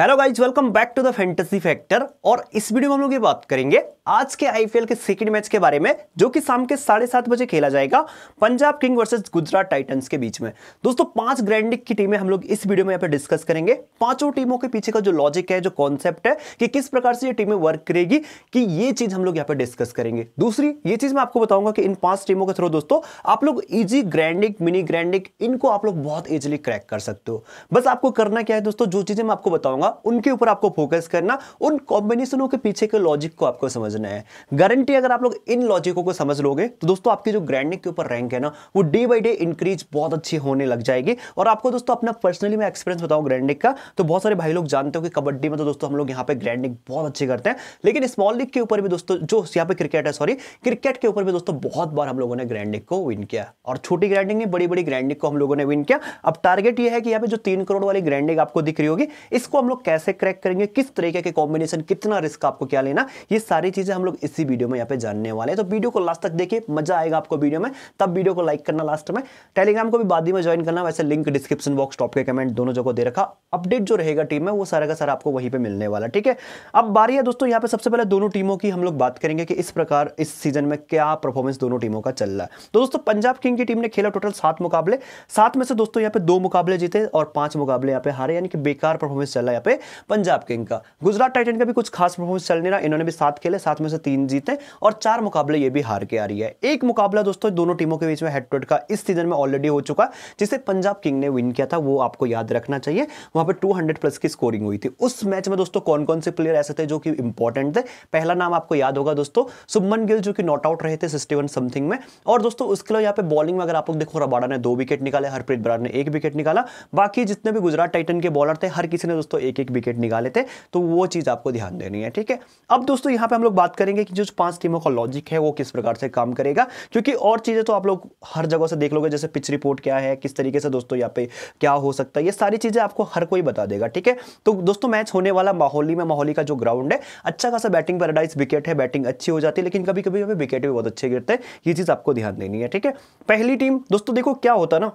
hello guys welcome back to the fantasy factor और इस video में हम लोग ये बात करेंगे आज के आईपीएल के सेकेंड मैच के बारे में जो कि शाम के साढ़े सात बजे खेला जाएगा Punjab king versus Gujarat titans के बीच में दोस्तों पांच ग्रैंड लीग की टीमें हम लोग इस वीडियो में यहाँ पर डिस्कस करेंगे पांचों टीमों के पीछे का जो लॉजिक है जो कॉन्सेप्ट है कि किस प्रकार से ये टीमें वर्क करेगी कि ये चीज हम लोग यहाँ पर डिस्कस करेंगे दूसरी ये चीज मैं आपको बताऊंगा कि इन पांच टीमों के थ्रू दोस्तों आप लोग इजी ग्रैंडिक मिनी ग्रैंडिक इनको आप लोग बहुत इजिली क्रैक कर सकते हो बस आपको करना क्या है दोस्तों जो चीजें मैं आपको बताऊंगा उनके ऊपर आपको फोकस करना उन कॉम्बिनेशनों के पीछे के लॉजिक को आपको समझना समझना है गारंटी अगर आप लोग इन लॉजिकों को समझ लोगे तो दोस्तों आपकी जो ग्रैंडिंग के ऊपर रैंक है ना वो डे बाई डे इंक्रीज बहुत अच्छी होने लग जाएगी और आपको दोस्तों अपना पर्सनली मैं एक्सपीरियंस बताऊँ ग्रैंडिंग का तो बहुत सारे भाई लोग जानते हो कि कबड्डी में तो दोस्तों हम लोग यहाँ पे ग्रैंडिंग बहुत अच्छे करते हैं लेकिन स्मॉल लीग के ऊपर भी दोस्तों जो यहाँ पे क्रिकेट है सॉरी क्रिकेट के ऊपर भी दोस्तों बहुत बार हम लोगों ने ग्रैंडिंग को विन किया और छोटी ग्रैंडिंग नहीं बड़ी बड़ी ग्रैंडिंग को हम लोगों ने विन किया अब टारगेट ये है कि यहाँ पे जो तीन करोड़ वाली ग्रैंडिंग आपको दिख रही होगी इसको हम लोग कैसे क्रैक करेंगे किस तरीके के कॉम्बिनेशन कितना रिस्क आपको क्या लेना ये सारी चीज चीज़ें हम लोग इसी वीडियो में यहाँ पे जानने वाले हैं तो वीडियो को लास्ट तक देखिए मजा आएगा आपको वीडियो में तब वीडियो को लाइक करना लास्ट में टेलीग्राम को भी बाद में ज्वाइन करना वैसे लिंक डिस्क्रिप्शन बॉक्स टॉप के कमेंट दोनों जगह दे रखा अपडेट जो रहेगा टीम में वो सारा का सारा आपको वहीं पर मिलने वाला ठीक है अब बारी है दोस्तों यहाँ पे सबसे पहले दोनों टीमों की हम लोग बात करेंगे कि इस प्रकार इस सीजन में क्या परफॉर्मेंस दोनों टीमों का चल रहा है तो दोस्तों पंजाब किंग की टीम ने खेला टोटल सात मुकाबले सात में से दोस्तों यहाँ पे दो मुकाबले जीते और पांच मुकाबले यहाँ पे हारे यानी कि बेकार परफॉर्मेंस चल रहा है यहाँ पे पंजाब किंग का गुजरात टाइटन का भी कुछ खास परफॉर्मेंस चल नहीं रहा इन्होंने भी सात खेले सात में से तीन जीते और चार मुकाबले ये भी हार के आ रही है एक मुकाबला दोस्तों दोनों टीमों के बीच में हेड टू हेड का इस सीजन में ऑलरेडी हो चुका जिसे पंजाब किंग ने विन किया था वो आपको याद रखना चाहिए वहां पर टू प्लस की स्कोरिंग हुई थी उस मैच में दोस्तों कौन कौन से प्लेयर ऐसे थे जो कि इंपॉर्टेंट थे पहला नाम आपको याद होगा दोस्तों सुमन गिल जो कि नॉट आउट रहे थे सिक्सटी समथिंग में और दोस्तों उसके लिए यहाँ पे बॉलिंग में अगर आप लोग देखो रबाड़ा ने दो विकेट निकाले हरप्रीत बराड़ ने एक विकेट निकाला बाकी जितने भी गुजरात टाइटन के बॉलर थे हर किसी ने दोस्तों एक एक विकेट निकाले थे तो वो चीज़ आपको ध्यान देनी है ठीक है अब दोस्तों यहां पे हम लोग बात करेंगे कि जो पांच टीमों का लॉजिक है वो किस प्रकार से काम करेगा क्योंकि और चीज़ें तो आप लोग हर जगह से देख लोगे जैसे पिच रिपोर्ट क्या है किस तरीके से दोस्तों यहाँ पे क्या हो सकता है ये सारी चीज़ें आपको हर कोई बता देगा ठीक है तो दोस्तों मैच होने वाला माहौली में माहौली का जो ग्राउंड है अच्छा खासा बैटिंग पैराडाइज विकेट है बैटिंग अच्छी हो जाती है लेकिन कभी कभी हमें विकेट भी बहुत अच्छे गिरते हैं ये चीज़ आपको ध्यान देनी है ठीक है पहली टीम दोस्तों देखो क्या होता ना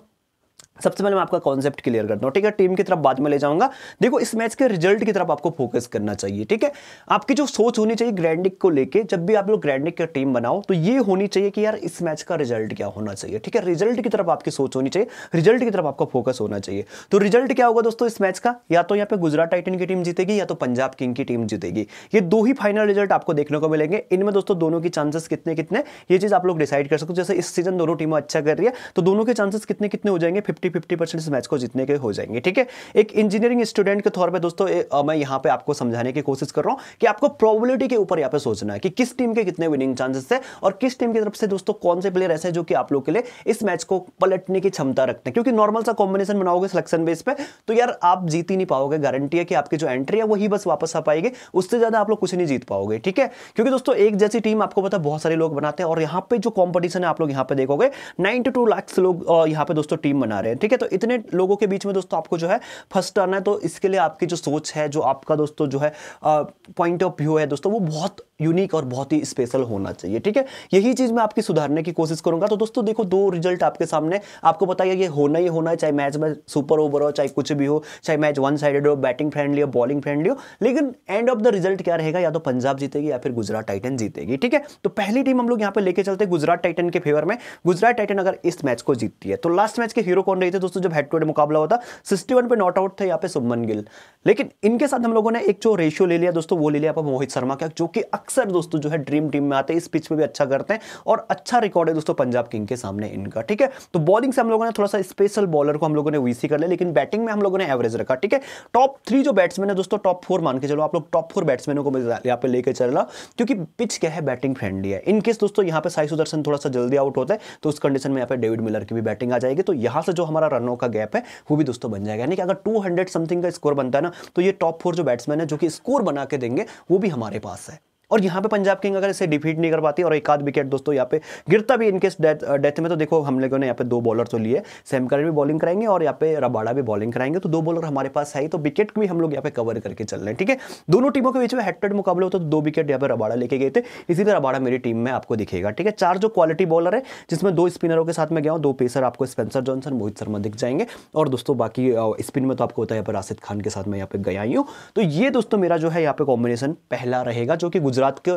सबसे पहले मैं आपका कॉन्सेप्ट क्लियर करता हूँ ठीक है टीम की तरफ बाद में ले जाऊंगा देखो इस मैच के रिजल्ट की तरफ आपको फोकस करना चाहिए ठीक है आपकी जो सोच होनी चाहिए ग्रैंडिक को लेके जब भी आप लोग ग्रैंडिक का टीम बनाओ तो ये होनी चाहिए कि यार इस मैच का रिजल्ट क्या होना चाहिए ठीक है रिजल्ट की तरफ आपकी सोच होनी चाहिए रिजल्ट की तरफ आपका फोकस होना चाहिए तो रिजल्ट क्या होगा दोस्तों इस मैच का या तो यहाँ पे गुजरात टाइटन की टीम जीतेगी या तो पंजाब किंग की टीम जीतेगी ये दो ही फाइनल रिजल्ट आपको देखने को मिलेंगे इनमें दोस्तों दोनों की चांसेस कितने कितने ये चीज आप लोग डिसाइड कर सकते हो जैसे इस सीजन दोनों टीमें अच्छा कर रही है तो दोनों के चांसेस कितने कितने हो जाएंगे फिफ्टी फिफ्टी परसेंट मैच को जीतने के हो जाएंगे ठीक है एक इंजीनियरिंग स्टूडेंट के तौर पर दोस्तों ए, आ, मैं यहाँ पे आपको समझाने की कोशिश कर रहा हूँ कि आपको प्रॉबिलिटी के ऊपर यहाँ पे सोचना है कि किस टीम के कितने विनिंग चांसेस है और किस टीम की तरफ से दोस्तों कौन से प्लेयर ऐसे जो कि आप लोग के लिए इस मैच को पलटने की क्षमता रखते हैं क्योंकि नॉर्मल सा कॉम्बिनेशन बनाओगे सिलेक्शन बेस पर तो यार आप जीत ही नहीं पाओगे गारंटी है कि आपकी जो एंट्री है वही बस वापस आ पाएगी उससे ज्यादा आप लोग कुछ नहीं जीत पाओगे ठीक है क्योंकि दोस्तों एक जैसी टीम आपको पता बहुत सारे लोग बनाते हैं और यहाँ पे जो कॉम्पिटिशन है आप लोग यहाँ पे देखोगे नाइन टू लाख लोग यहाँ पे दोस्तों टीम बना रहे हैं ठीक है तो इतने लोगों के बीच में दोस्तों आपको जो है फर्स्ट आना है तो इसके लिए आपकी जो सोच है जो आपका दोस्तों जो है पॉइंट ऑफ व्यू है दोस्तों वो बहुत यूनिक और बहुत ही स्पेशल होना चाहिए ठीक है यही चीज़ मैं आपकी सुधारने की कोशिश करूंगा तो दोस्तों देखो दो रिजल्ट आपके सामने आपको बताइए ये होना ही होना है चाहे मैच में सुपर ओवर हो चाहे कुछ भी हो चाहे मैच वन साइडेड हो बैटिंग फ्रेंडली हो बॉलिंग फ्रेंडली हो लेकिन एंड ऑफ द रिजल्ट क्या रहेगा या तो पंजाब जीतेगी या फिर गुजरात टाइटन जीतेगी ठीक है तो पहली टीम हम लोग यहाँ पर लेके चलते गुजरात टाइटन के फेवर में गुजरात टाइटन अगर इस मैच को जीतती है तो लास्ट मैच के हीरो कौन रहे थे दोस्तों जब हेड टू हेड मुकाबला होता सिक्सटी वन पे नॉट आउट थे यहाँ पे सुमन गिल लेकिन इनके साथ हम लोगों ने एक जो रेशियो ले लिया दोस्तों वो ले लिया मोहित शर्मा का जो कि अक्सर दोस्तों जो है ड्रीम टीम में आते हैं इस पिच में भी अच्छा करते हैं और अच्छा रिकॉर्ड है दोस्तों पंजाब किंग के सामने इनका ठीक है तो बॉलिंग से हम लोगों ने थोड़ा सा स्पेशल बॉलर को हम लोगों ने वीसी कर लिया लेकिन बैटिंग में हम लोगों ने एवरेज रखा ठीक है टॉप थ्री जो बैट्समैन है दोस्तों टॉप फोर मान के चलो आप लोग टॉप फोर बैट्समैनों को यहाँ पे लेकर चल रहा क्योंकि पिच क्या है बैटिंग फ्रेंडली है इनकेस दोस्तों यहाँ पे साई सुदर्शन थोड़ा सा जल्दी आउट होता है तो उस कंडीशन में यहाँ पे डेविड मिलर की भी बैटिंग आ जाएगी तो यहाँ से जो हमारा रनों का गैप है वो भी दोस्तों बन जाएगा यानी कि अगर टू समथिंग का स्कोर बनता है ना तो ये टॉप फोर जो बैट्समैन है जो कि स्कोर बना के देंगे वो भी हमारे पास है और यहाँ पे पंजाब किंग अगर इसे डिफीट नहीं कर पाती और एक आध विकेट दोस्तों यहाँ पे गिरता भी इनकेस डेथ डेथ में तो देखो हम लोगों ने यहाँ पे दो बॉलर तो लिए सैम भी बॉलिंग कराएंगे और यहाँ पे रबाड़ा भी बॉलिंग कराएंगे तो दो बॉलर हमारे पास है तो विकेट भी हम लोग यहाँ पे कवर करके चल रहे हैं ठीक है दोनों टीमों के बीच में हेड मुकाबले होता तो दो विकेट यहाँ पे रबाड़ा लेके गए थे इसी तरह रबाड़ा मेरी टीम में आपको दिखेगा ठीक है चार जो क्वालिटी बॉलर है जिसमें दो स्पिनरों के साथ में गया हूँ दो पेसर आपको स्पेंसर जॉनसन मोहित शर्मा दिख जाएंगे और दोस्तों बाकी स्पिन में तो आपको होता है यहाँ पर राशिद खान के साथ में यहाँ पे गया ही हूँ तो ये दोस्तों मेरा जो है यहाँ पे कॉम्बिनेशन पहला रहेगा जो कि गुजरात गुजरात के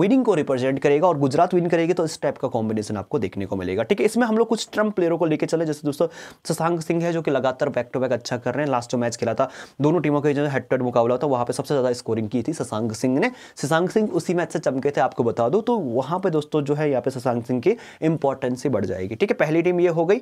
विनिंग को रिप्रेजेंट करेगा और गुजरात विन करेगी तो इस टाइप का कॉम्बिनेशन आपको देखने को मिलेगा ठीक है इसमें हम लोग कुछ ट्रम्प प्लेयरों को लेकर चले जैसे दोस्तों शशांक सिंह है जो कि लगातार बैक टू बैक अच्छा कर रहे हैं लास्ट जो मैच खेला था दोनों टीमों के जो हेड टेड मुकाबला था वहाँ पर सबसे ज़्यादा स्कोरिंग की थी शशांक सिंह ने शशांक सिंह उसी मैच से चमके थे आपको बता दो तो वहाँ पर दोस्तों जो है यहाँ पे शशांक सिंह की इंपॉर्टेंस ही बढ़ जाएगी ठीक है पहली टीम ये हो गई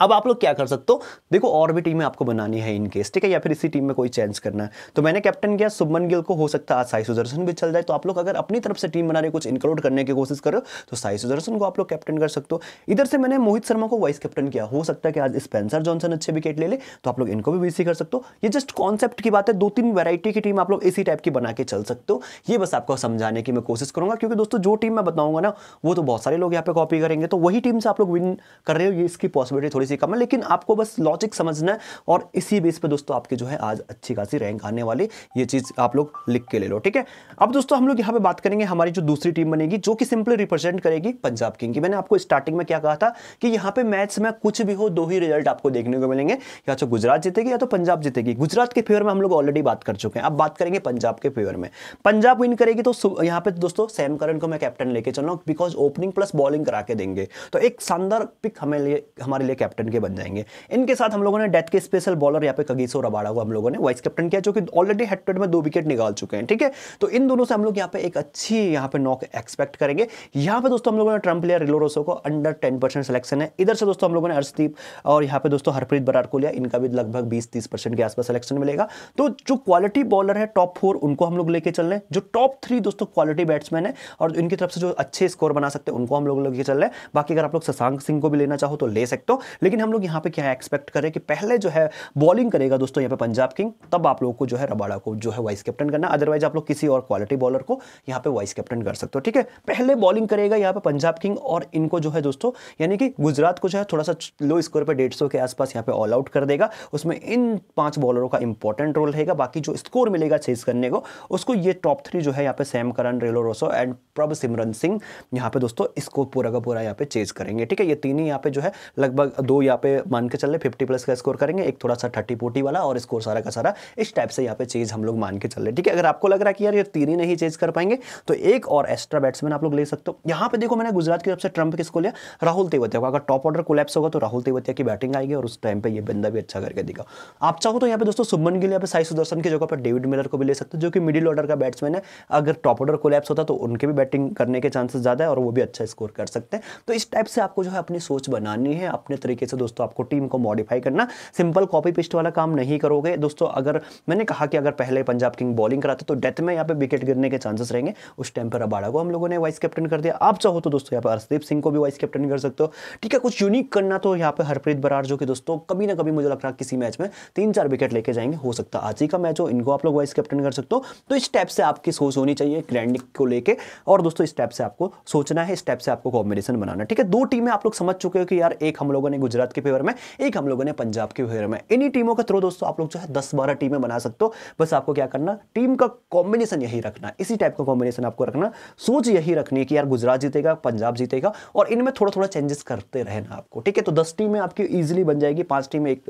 अब आप लोग क्या कर सकते हो देखो और भी टीमें आपको बनानी है इनकेस ठीक है या फिर इसी टीम में कोई चेंज करना है तो मैंने कैप्टन किया सुमन गिल को हो सकता है आज साई सुदर्शन भी चल जाए तो आप लोग अगर अपनी तरफ से टीम बना रहे कुछ इंक्लूड करने की कोशिश करो तो साई सुदर्शन को आप लोग कैप्टन कर सकते हो इधर से मैंने मोहित शर्मा को वाइस कैप्टन किया हो सकता है कि आज स्पेंसर जॉनसन अच्छे विकेट ले ले तो आप लोग इनको भी बीसी कर सकते हो ये जस्ट कॉन्सेप्ट की बात है दो तीन वेराइटी की टीम आप लोग इसी टाइप की बना के चल सकते हो ये बस आपको समझाने की मैं कोशिश करूंगा क्योंकि दोस्तों जो टीम मैं बताऊंगा ना वो तो बहुत सारे लोग यहाँ पे कॉपी करेंगे तो वही टीम से आप लोग विन कर रहे हो ये इसकी पॉसिबिलिटी थोड़ी इसी काम है लेकिन आपको बस लॉजिक समझना है और इसी बेस पर दोस्तों आपके जो है आज अच्छी खासी रैंक आने वाली ये चीज़ आप लोग लिख के ले लो ठीक है अब दोस्तों हम लोग यहाँ पे बात करेंगे हमारी जो दूसरी टीम बनेगी जो कि सिंपली रिप्रेजेंट करेगी पंजाब किंग की मैंने आपको स्टार्टिंग में क्या कहा था कि यहाँ पे मैच में कुछ भी हो दो ही रिजल्ट आपको देखने को मिलेंगे या तो गुजरात जीतेगी या तो पंजाब जीतेगी गुजरात के फेवर में हम लोग ऑलरेडी बात कर चुके हैं अब बात करेंगे पंजाब के फेवर में पंजाब विन करेगी तो यहाँ पे दोस्तों सैम करन को मैं कैप्टन लेके चल रहा बिकॉज ओपनिंग प्लस बॉलिंग करा के देंगे तो एक शानदार पिक हमें लिए हमारे लिए कैप्टन कैप्टन के बन जाएंगे इनके साथ हम लोगों ने डेथ के स्पेशल बॉलर यहाँ पे कगीसो रबाड़ा को हम लोगों ने वाइस कैप्टन किया जो कि ऑलरेडी हेड में दो विकेट निकाल चुके हैं ठीक है तो इन दोनों से हम लोग यहाँ पे एक अच्छी यहाँ पे नॉक एक्सपेक्ट करेंगे यहाँ पे दोस्तों हम लोगों ने ट्रम्प प्लेयर रिलोरोसो को अंडर टेन परसेंट सिलेक्शन है इधर से दोस्तों हम लोगों ने अर्षदीप और यहाँ पे दोस्तों हरप्रीत बरार को लिया इनका भी लगभग बीस तीस परसेंट के आसपास सिलेक्शन मिलेगा तो जो क्वालिटी बॉलर है टॉप फोर उनको हम लोग लेके चल रहे हैं जो टॉप थ्री दोस्तों क्वालिटी बैट्समैन है और इनकी तरफ से जो अच्छे स्कोर बना सकते हैं उनको हम लोग लेके चल रहे हैं बाकी अगर आप लोग शशांक सिंह को भी लेना चाहो तो ले सकते हो लेकिन हम लोग यहाँ पे क्या एक्सपेक्ट करें कि पहले जो है बॉलिंग करेगा दोस्तों यहाँ पे पंजाब किंग तब आप लोग को जो है रबाड़ा को जो है वाइस कैप्टन करना अदरवाइज आप लोग किसी और क्वालिटी बॉलर को यहाँ पे वाइस कैप्टन कर सकते हो ठीक है पहले बॉलिंग करेगा यहाँ पे पंजाब किंग और इनको जो है दोस्तों यानी कि गुजरात को जो है थोड़ा सा लो स्कोर पर डेढ़ के आसपास यहाँ पे ऑल आउट कर देगा उसमें इन पांच बॉलरों का इंपॉर्टेंट रोल रहेगा बाकी जो स्कोर मिलेगा चेस करने को उसको ये टॉप थ्री जो है यहाँ पे सैम करन रेलो रोसो एंड प्रभ सिमरन सिंह यहाँ पे दोस्तों इसको पूरा का पूरा यहाँ पे चेज करेंगे ठीक है ये तीन ही यहाँ पे जो है लगभग दो यहाँ पे मान के चल रहे फिफ्टी प्लस का स्कोर करेंगे एक थोड़ा सा थर्टी फोर्टी वाला और स्कोर सारा का सारा इस टाइप से यहाँ पे चीज़ हम लोग मान के चल रहे ठीक है अगर आपको लग रहा है कि यार ये तीन ही नहीं चेज कर पाएंगे तो एक और एक्स्ट्रा बैट्समैन आप लोग ले सकते हो यहाँ पे देखो मैंने गुजरात की तरफ से ट्रंप किसको लिया राहुल तेवतिया को अगर टॉप ऑर्डर कोलेप्स होगा तो राहुल तेवतिया की बैटिंग आएगी और उस टाइम पर यह बंदा भी अच्छा करके देगा आप चाहो तो यहाँ पे दोस्तों सुमन गिल यहाँ पे साई सुदर्शन की जगह पर डेविड मिलर को भी ले सकते हो जो कि मिडिल ऑर्डर का बैट्समैन है अगर टॉप ऑर्डर कोलैप्स होता तो उनके भी बैटिंग करने के चांसेस ज़्यादा है और वो भी अच्छा स्कोर कर सकते हैं तो इस टाइप से आपको जो है अपनी सोच बनानी है अपने तरीके तरीके से दोस्तों आपको टीम को मॉडिफाई करना सिंपल कॉपी पेस्ट वाला काम नहीं करोगे दोस्तों अगर मैंने कहा कि अगर पहले पंजाब किंग बॉलिंग कराते तो डेथ में यहाँ पे विकेट गिरने के चांसेस रहेंगे उस टाइम पर अबाड़ा को हम लोगों ने वाइस कैप्टन कर दिया आप चाहो तो दोस्तों यहाँ पर हरदीप सिंह को भी वाइस कैप्टन कर सकते हो ठीक है कुछ यूनिक करना तो यहाँ पर हरप्रीत बरार जो कि दोस्तों कभी ना कभी मुझे लग रहा है किसी मैच में तीन चार विकेट लेके जाएंगे हो सकता आज ही का मैच हो इनको आप लोग वाइस कैप्टन कर सकते हो तो इस स्टेप से आपकी सोच होनी चाहिए ग्रैंडिक को लेके और दोस्तों इस स्टेप से आपको सोचना है इस स्टेप से आपको कॉम्बिनेशन बनाना ठीक है दो टीमें आप लोग समझ चुके हो कि यार एक हम लोगों ने गुजरात के फेवर में एक हम लोगों ने पंजाब के फेवर में इन्हीं टीमों के थ्रो दोस्तों आप लोग जो है दस बारह टीमें बना सकते हो बस आपको क्या करना टीम का कॉम्बिनेशन यही रखना इसी टाइप का कॉम्बिनेशन आपको रखना सोच यही रखनी है कि यार गुजरात जीतेगा पंजाब जीतेगा और इनमें थोड़ा थोड़ा चेंजेस करते रहना आपको ठीक है तो दस टीमें आपकी ईजिली बन जाएगी पांच टीम एक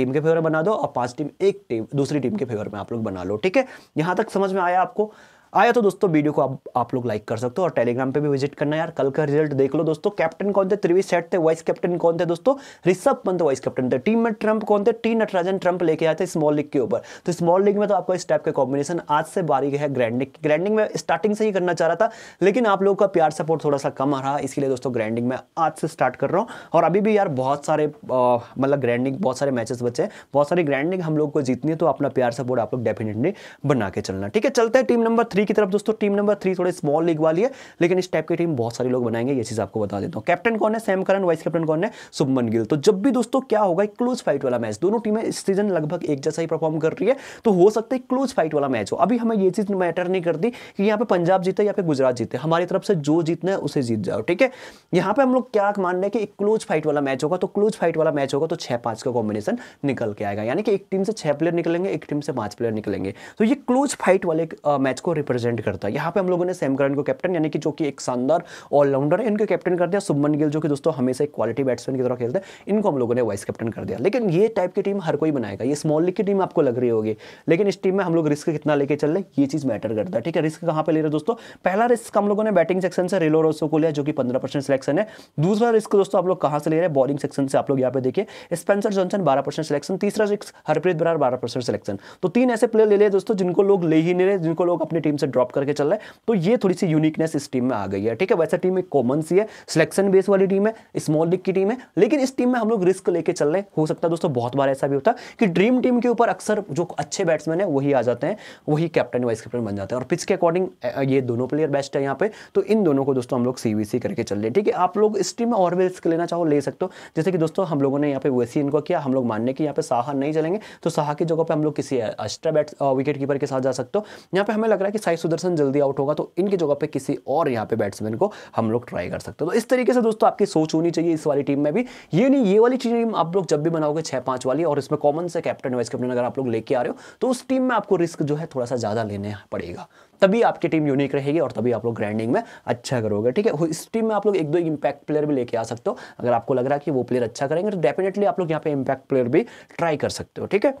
टीम के फेवर में बना दो और पांच टीम एक टीम दूसरी टीम के फेवर में आप लोग बना लो ठीक है यहां तक समझ में आया आपको आया तो दोस्तों वीडियो को आप, आप लोग लाइक कर सकते हो और टेलीग्राम पे भी विजिट करना यार कल का रिजल्ट देख लो दोस्तों कैप्टन कौन थे त्रिवी सेट थे वाइस कैप्टन कौन थे दोस्तों ऋषभ पंत वाइस कैप्टन थे टीम में ट्रंप कौन थे टी नटराजन ट्रंप लेके आए थे स्मॉल लीग के ऊपर तो स्मॉल लीग में तो आपको इस टाइप के कॉम्बिनेशन आज से बारी है ग्रैंडिंग ग्रैंडिंग में स्टार्टिंग से ही करना चाह रहा था लेकिन आप लोग का प्यार सपोर्ट थोड़ा सा कम आ रहा इसलिए दोस्तों ग्रैंडिंग में आज से स्टार्ट कर रहा हूँ और अभी भी यार बहुत सारे मतलब ग्रैंडिंग बहुत सारे मैचेस बचे हैं बहुत सारी ग्रैंडिंग हम लोग को जीतनी है तो अपना प्यार सपोर्ट आप लोग डेफिनेटली बना के चलना ठीक है चलते हैं टीम नंबर थ्री थ्री की तरफ दोस्तों टीम नंबर थ्री थोड़ी स्मॉल लीग वाली है लेकिन इस टाइप की टीम बहुत सारे लोग बनाएंगे ये चीज़ आपको बता देता हूँ कैप्टन कौन है सैम करन वाइस कैप्टन कौन है सुभमन गिल तो जब भी दोस्तों क्या होगा क्लोज फाइट वाला मैच दोनों टीमें इस सीजन लगभग एक जैसा ही परफॉर्म कर रही है तो हो सकता है क्लोज फाइट वाला मैच हो अभी हमें ये चीज़ मैटर नहीं करती कि यहाँ पे पंजाब जीते या फिर गुजरात जीते हमारी तरफ से जो जीतना है उसे जीत जाओ ठीक है यहाँ पे हम लोग क्या मान रहे हैं कि एक क्लोज फाइट वाला मैच होगा तो क्लोज फाइट वाला मैच होगा तो छह पांच का कॉम्बिनेशन निकल के आएगा यानी कि एक टीम से छह प्लेयर निकलेंगे एक टीम से पांच प्लेयर निकलेंगे तो ये क्लोज फाइट वाले मैच को रिप्रेजेंट रिप्रेजेंट करता है यहाँ पे हम लोगों ने सैम करन को कैप्टन यानी कि जो कि एक शानदार ऑलराउंडर है इनको कैप्टन कर दिया सुमन गिल जो कि दोस्तों हमेशा एक क्वालिटी बैट्समैन की तरह खेलते हैं इनको हम लोगों ने वाइस कैप्टन कर दिया लेकिन ये टाइप की टीम हर कोई बनाएगा ये स्मॉल लीग की टीम आपको लग रही होगी लेकिन इस टीम में हम लोग रिस्क कितना लेके चल रहे ये चीज़ मैटर करता है ठीक है रिस्क कहाँ पर ले रहे दोस्तों पहला रिस्क हम लोगों ने बैटिंग सेक्शन से रेलो रोसो को लिया जो कि पंद्रह परसेंट सिलेक्शन है दूसरा रिस्क दोस्तों आप लोग कहाँ से ले रहे हैं बॉलिंग सेक्शन से आप लोग यहाँ पे देखिए स्पेंसर जॉनसन बारह परसेंट सिलेक्शन तीसरा रिस्क हरप्रीत बरार बारह परसेंट सिलेक्शन तो तीन ऐसे प्लेयर ले लिया दोस्तों जिनको लोग ले ही नहीं रहे जिनको लोग अपनी टीम टीम से ड्रॉप करके चल रहा है तो ये थोड़ी सी यूनिकनेस इस टीम में आ गई है ठीक है वैसे टीम एक कॉमन सी है सिलेक्शन बेस वाली टीम है स्मॉल लीग की टीम है लेकिन इस टीम में हम लोग रिस्क लेके चल रहे हो सकता है दोस्तों बहुत बार ऐसा भी होता है कि ड्रीम टीम के ऊपर अक्सर जो अच्छे बैट्समैन है वही आ जाते हैं वही कैप्टन वाइस कैप्टन बन जाते हैं और पिच के अकॉर्डिंग ये दोनों प्लेयर बेस्ट है यहाँ पे तो इन दोनों को दोस्तों हम लोग सीवीसी करके चल रहे ठीक है आप लोग इस टीम में और भी रिस्क लेना चाहो ले सकते हो जैसे कि दोस्तों हम लोगों ने यहाँ पे वैसे इनको किया हम लोग मानने की यहाँ पे साहा नहीं चलेंगे तो साहा की जगह पर हम लोग किसी एक्स्ट्रा बैट्स विकेट कीपर के साथ जा सकते हो यहाँ पे हमें लग रहा है कि साई अच्छा सुदर्शन जल्दी आउट होगा तो इनकी जगह पे किसी और यहाँ पे बैट्समैन को हम लोग ट्राई कर सकते हैं तो इस तरीके से दोस्तों आपकी सोच होनी चाहिए इस वाली टीम में भी ये नहीं ये वाली टीम आप लोग जब भी बनाओगे छः पाँच वाली और इसमें कॉमन से कैप्टन वाइस कैप्टन अगर आप लोग लेके आ रहे हो तो उस टीम में आपको रिस्क जो है थोड़ा सा ज़्यादा लेने पड़ेगा तभी आपकी टीम यूनिक रहेगी और तभी आप लोग ग्राइंडिंग में अच्छा करोगे ठीक है इस टीम में आप लोग एक दो इम्पैक्ट प्लेयर भी लेके आ सकते हो अगर आपको लग रहा है कि वो प्लेयर अच्छा करेंगे तो डेफिनेटली आप लोग यहाँ पे इम्पैक्ट प्लेयर भी ट्राई कर सकते हो ठीक है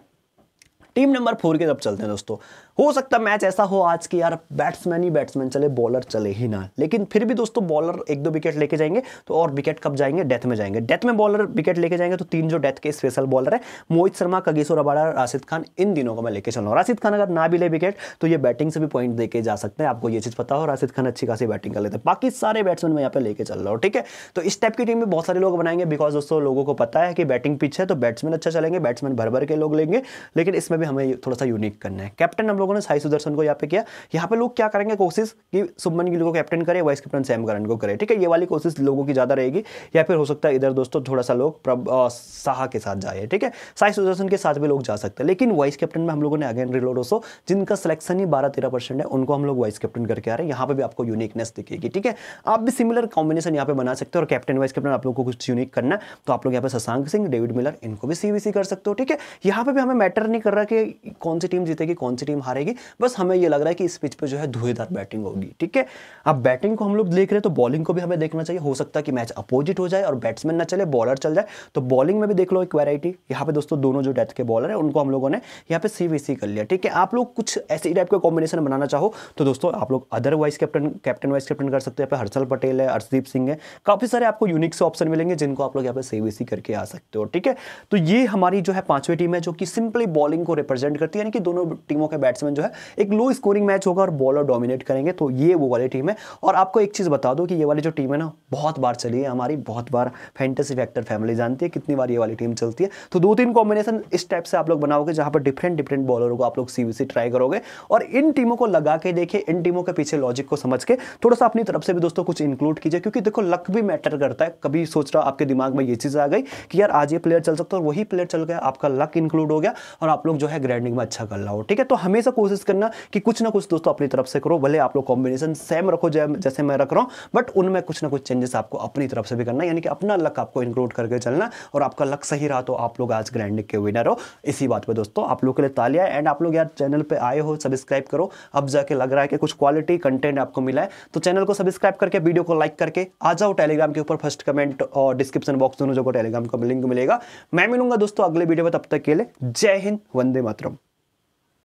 टीम नंबर फोर के जब चलते हैं दोस्तों हो सकता मैच ऐसा हो आज की यार बैट्समैन ही बैट्समैन चले बॉलर चले ही ना लेकिन फिर भी दोस्तों बॉलर एक दो विकेट लेके जाएंगे तो और विकेट कब जाएंगे डेथ में जाएंगे डेथ में बॉलर विकेट लेके जाएंगे तो तीन जो डेथ के स्पेशल बॉलर है मोहित शर्मा कगेश्वर अबाड़ा राशिद खान इन दिनों को मैं लेके चल रहा हूँ राशिद खान अगर ना भी ले विकेट तो ये बैटिंग से भी पॉइंट देके जा सकते हैं आपको ये चीज़ पता हो राशिद खान अच्छी खासी बैटिंग कर लेते हैं बाकी सारे बैट्समैन मैं यहाँ पे लेके चल रहा हूँ ठीक है तो इस टाइप की टीम में बहुत सारे लोग बनाएंगे बिकॉज दोस्तों लोगों को पता है कि बैटिंग पिच है तो बैट्समैन अच्छा चलेंगे बैट्समैन भर भर के लोग लेंगे लेकिन इसमें भी हमें थोड़ा सा यूनिक करना है कैप्टन हम लोगों ने साई सुदर्शन को यहाँ पे किया यहाँ पे लोग क्या करेंगे कोशिश कि सुमन गिल को कैप्टन करें वाइस कैप्टन सैम करन को करें ठीक है ये वाली कोशिश लोगों की ज़्यादा रहेगी या फिर हो सकता है इधर दोस्तों थोड़ा सा लोग प्रभ शाह के साथ जाए ठीक है साई सुदर्शन के साथ भी लोग जा सकते हैं लेकिन वाइस कैप्टन में हम लोगों ने अगेन रिलो डोसो जिनका सिलेक्शन ही बारह तेरह परसेंट है उनको हम लोग वाइस कैप्टन करके आ रहे हैं यहाँ पर भी आपको यूनिकनेस दिखेगी ठीक है आप भी सिमिलर कॉम्बिनेशन यहाँ पे बना सकते हो और कैप्टन वाइस कैप्टन आप लोग को कुछ यूनिक करना तो आप लोग यहाँ पर शशांक सिंह डेविड मिलर इनको भी सीवीसी कर सकते हो ठीक है यहाँ पे भी हमें मैटर नहीं कर रहा कि कि कौन सी टीम जीतेगी कौन सी टीम हारेगी बस हमें ये लग रहा है कि इस पिच पर जो है धुएंधार बैटिंग होगी ठीक है अब बैटिंग को हम लोग देख रहे हैं तो बॉलिंग को भी हमें देखना चाहिए हो सकता है कि मैच अपोजिट हो जाए और बैट्समैन ना चले बॉलर चल जाए तो बॉलिंग में भी देख लो एक वैरायटी यहाँ पे दोस्तों दोनों जो डेथ के बॉलर है उनको हम लोगों ने यहाँ पे सी कर लिया ठीक है आप लोग कुछ ऐसी टाइप का कॉम्बिनेशन बनाना चाहो तो दोस्तों आप लोग other vice captain captain vice captain कर सकते हैं यहाँ पे हर्षल पटेल है हर्षदीप सिंह है काफ़ी सारे आपको यूनिक से ऑप्शन मिलेंगे जिनको आप लोग यहाँ पे सी करके आ सकते हो ठीक है तो ये हमारी जो है पांचवी टीम है जो कि सिंपली बॉलिंग को रिप्रेजेंट करती है यानी कि दोनों टीमों के बैट्समैन जो है एक लो स्कोरिंग मैच होगा और बॉलर डोमिनेट करेंगे तो ये वो वाली टीम है और आपको एक चीज़ बता दो कि ये वाली जो टीम है ना बहुत बार चली है हमारी बहुत बार फैंटेसी फैक्टर फैमिली जानती है कितनी बार ये वाली टीम चलती है तो दो तीन कॉम्बिनेशन इस टाइप से आप लोग बनाओगे जहाँ पर डिफरेंट डिफरेंट बॉलरों को आप लोग सी ट्राई करोगे और इन टीमों को लगा के देखिए इन टीमों के पीछे लॉजिक को समझ के थोड़ा सा अपनी तरफ से भी दोस्तों कुछ इंक्लूड कीजिए क्योंकि देखो लक भी मैटर करता है कभी सोच रहा आपके दिमाग में ये चीज़ आ गई कि यार आज ये प्लेयर चल सकता है और वही प्लेयर चल गया आपका लक इंक्लूड हो गया और आप लोग जो है ग्राइंडिंग में अच्छा कर रहा हो ठीक है तो हमेशा कोशिश करना कि कुछ ना कुछ दोस्तों अपनी तरफ से करो भले आप लोग कॉम्बिनेशन सेम रखो जैसे मैं रख रहा हूँ बट उनमें कुछ ना कुछ चेंजेस आपको अपनी तरफ से भी करना यानी कि अपना लक आपको इंक्लूड करके चलना और आपका लक सही रहा तो आप लोग आज ग्राइंडिंग के विनर हो इसी बात पर दोस्तों आप लोग के लिए तालिया एंड आप लोग यार चैनल पर आए हो सब्सक्राइब करो अब जाके लग रहा है कि कुछ क्वालिटी कंटेंट आपको मिला है तो चैनल को सब्सक्राइब करके वीडियो को लाइक करके आ जाओ टेलीग्राम के ऊपर फर्स्ट कमेंट और डिस्क्रिप्शन बॉक्स दोनों जगह टेलीग्राम का लिंक मिलेगा मैं मिलूंगा दोस्तों अगले वीडियो में तब तक के लिए जय हिंद वंदे മാത്രം